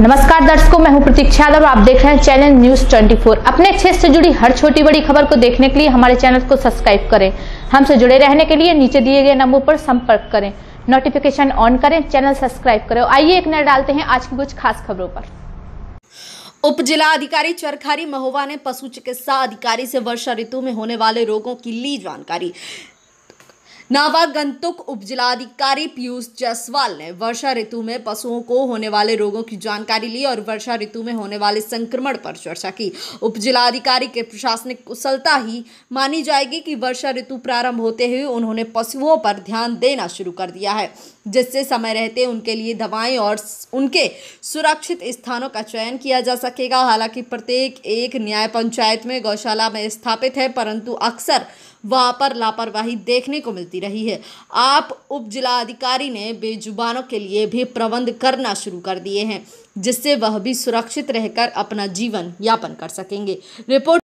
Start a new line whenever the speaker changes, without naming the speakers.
नमस्कार दर्शकों मैं हूं प्रतीक्षा यादव और आप देख रहे हैं चैनल न्यूज 24 अपने क्षेत्र से जुड़ी हर छोटी बड़ी खबर को देखने के लिए हमारे चैनल को सब्सक्राइब करें हमसे जुड़े रहने के लिए नीचे दिए गए नंबर पर संपर्क करें नोटिफिकेशन ऑन करें चैनल सब्सक्राइब करें आइए एक नजर डालते हैं आज की कुछ खास खबरों पर
उप जिला अधिकारी चरखारी महोबा ने पशु चिकित्सा अधिकारी से वर्षा ऋतु में होने वाले रोगों की ली जानकारी नावागंतुक उपजिलाधिकारी पीयूष जायसवाल ने वर्षा ऋतु में पशुओं को होने वाले रोगों की जानकारी ली और वर्षा ऋतु में होने वाले संक्रमण पर चर्चा की उपजिलाधिकारी के प्रशासनिक कुशलता ही मानी जाएगी कि वर्षा ऋतु प्रारंभ होते ही उन्होंने पशुओं पर ध्यान देना शुरू कर दिया है जिससे समय रहते उनके लिए दवाएं और उनके सुरक्षित स्थानों का चयन किया जा सकेगा हालांकि प्रत्येक एक न्याय पंचायत में गौशाला में स्थापित है परंतु अक्सर वहां पर लापरवाही देखने को मिलती मिलती रही है आप उप जिलाधिकारी ने बेजुबानों के लिए भी प्रबंध करना शुरू कर दिए हैं जिससे वह भी सुरक्षित रहकर अपना जीवन यापन कर सकेंगे रिपोर्ट